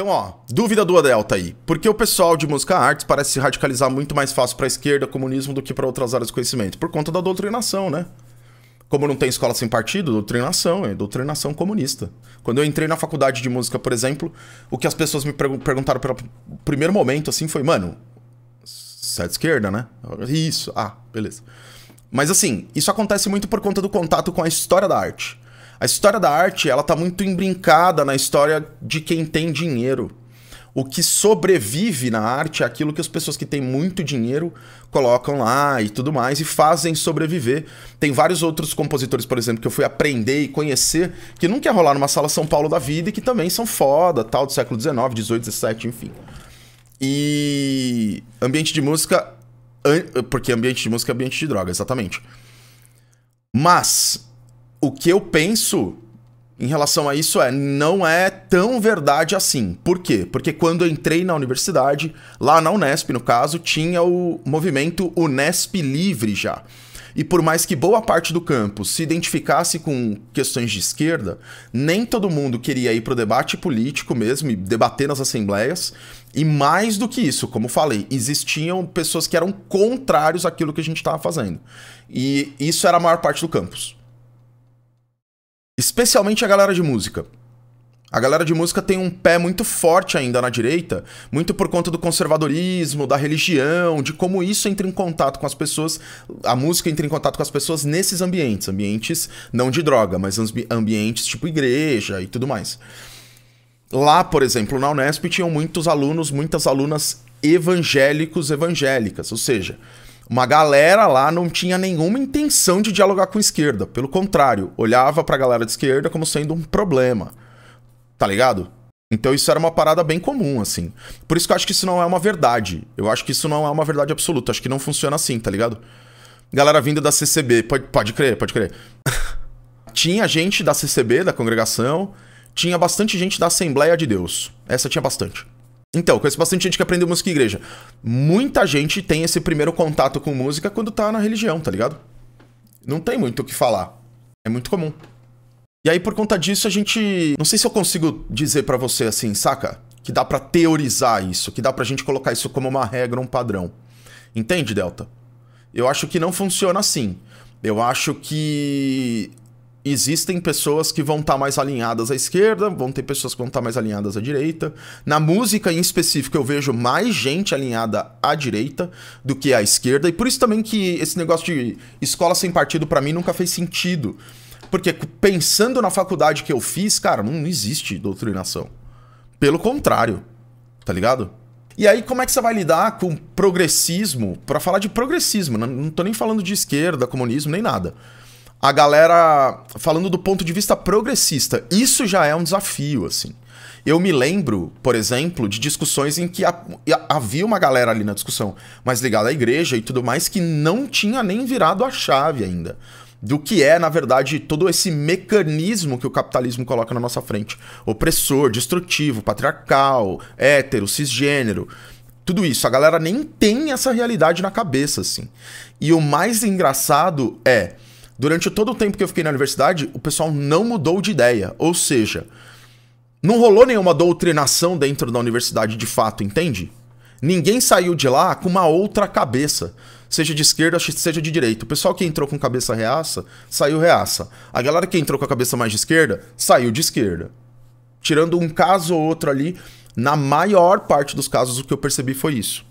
Então, ó, dúvida do Adelta tá aí. Porque o pessoal de música artes parece se radicalizar muito mais fácil para a esquerda, comunismo, do que para outras áreas de conhecimento? Por conta da doutrinação, né? Como não tem escola sem partido, doutrinação, é doutrinação comunista. Quando eu entrei na faculdade de música, por exemplo, o que as pessoas me pergun perguntaram pelo primeiro momento, assim, foi, mano, você é de esquerda, né? Isso, ah, beleza. Mas assim, isso acontece muito por conta do contato com a história da arte. A história da arte, ela tá muito embrincada na história de quem tem dinheiro. O que sobrevive na arte é aquilo que as pessoas que têm muito dinheiro colocam lá e tudo mais e fazem sobreviver. Tem vários outros compositores, por exemplo, que eu fui aprender e conhecer, que nunca ia rolar numa sala São Paulo da vida e que também são foda, tal, do século XIX, XVIII, XVII, enfim. E ambiente de música. Porque ambiente de música é ambiente de droga, exatamente. Mas o que eu penso em relação a isso é não é tão verdade assim. Por quê? Porque quando eu entrei na universidade, lá na Unesp, no caso, tinha o movimento Unesp Livre já. E por mais que boa parte do campo se identificasse com questões de esquerda, nem todo mundo queria ir para o debate político mesmo e debater nas assembleias. E mais do que isso, como falei, existiam pessoas que eram contrários àquilo que a gente estava fazendo. E isso era a maior parte do campus especialmente a galera de música. A galera de música tem um pé muito forte ainda na direita, muito por conta do conservadorismo, da religião, de como isso entra em contato com as pessoas, a música entra em contato com as pessoas nesses ambientes, ambientes não de droga, mas ambientes tipo igreja e tudo mais. Lá, por exemplo, na Unesp tinham muitos alunos, muitas alunas evangélicos, evangélicas, ou seja, uma galera lá não tinha nenhuma intenção de dialogar com a esquerda. Pelo contrário, olhava pra galera de esquerda como sendo um problema. Tá ligado? Então isso era uma parada bem comum, assim. Por isso que eu acho que isso não é uma verdade. Eu acho que isso não é uma verdade absoluta. Acho que não funciona assim, tá ligado? Galera vinda da CCB, pode, pode crer, pode crer. tinha gente da CCB, da congregação, tinha bastante gente da Assembleia de Deus. Essa tinha bastante. Então, conheço bastante gente que aprendeu música em igreja. Muita gente tem esse primeiro contato com música quando tá na religião, tá ligado? Não tem muito o que falar. É muito comum. E aí, por conta disso, a gente. Não sei se eu consigo dizer para você assim, saca? Que dá para teorizar isso, que dá pra gente colocar isso como uma regra, um padrão. Entende, Delta? Eu acho que não funciona assim. Eu acho que existem pessoas que vão estar tá mais alinhadas à esquerda, vão ter pessoas que vão estar tá mais alinhadas à direita. Na música em específico, eu vejo mais gente alinhada à direita do que à esquerda, e por isso também que esse negócio de escola sem partido para mim nunca fez sentido. Porque pensando na faculdade que eu fiz, cara, não existe doutrinação. Pelo contrário, tá ligado? E aí, como é que você vai lidar com progressismo? Para falar de progressismo, né? não tô nem falando de esquerda, comunismo, nem nada a galera falando do ponto de vista progressista. Isso já é um desafio, assim. Eu me lembro, por exemplo, de discussões em que havia uma galera ali na discussão, mas ligada à igreja e tudo mais, que não tinha nem virado a chave ainda. Do que é, na verdade, todo esse mecanismo que o capitalismo coloca na nossa frente: opressor, destrutivo, patriarcal, hétero, cisgênero tudo isso. A galera nem tem essa realidade na cabeça, assim. E o mais engraçado é Durante todo o tempo que eu fiquei na universidade, o pessoal não mudou de ideia. Ou seja, não rolou nenhuma doutrinação dentro da universidade de fato, entende? Ninguém saiu de lá com uma outra cabeça. Seja de esquerda, seja de direita. O pessoal que entrou com cabeça reaça, saiu reaça. A galera que entrou com a cabeça mais de esquerda, saiu de esquerda. Tirando um caso ou outro ali, na maior parte dos casos o que eu percebi foi isso.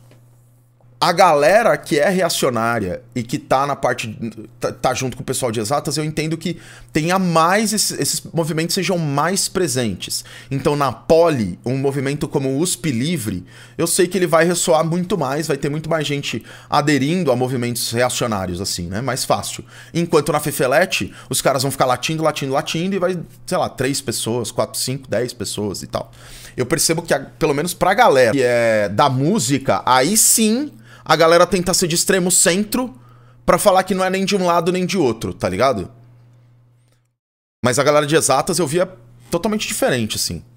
A galera que é reacionária e que tá na parte. Tá, tá, junto com o pessoal de exatas, eu entendo que tenha mais. Esses, esses movimentos sejam mais presentes. Então, na Poli, um movimento como o USP Livre, eu sei que ele vai ressoar muito mais, vai ter muito mais gente aderindo a movimentos reacionários, assim, né? Mais fácil. Enquanto na Fefelete, os caras vão ficar latindo, latindo, latindo e vai, sei lá, três pessoas, quatro, cinco, dez pessoas e tal. Eu percebo que, pelo menos pra galera que é da música, aí sim a galera tenta ser de extremo centro para falar que não é nem de um lado nem de outro, tá ligado? Mas a galera de exatas eu via totalmente diferente, assim.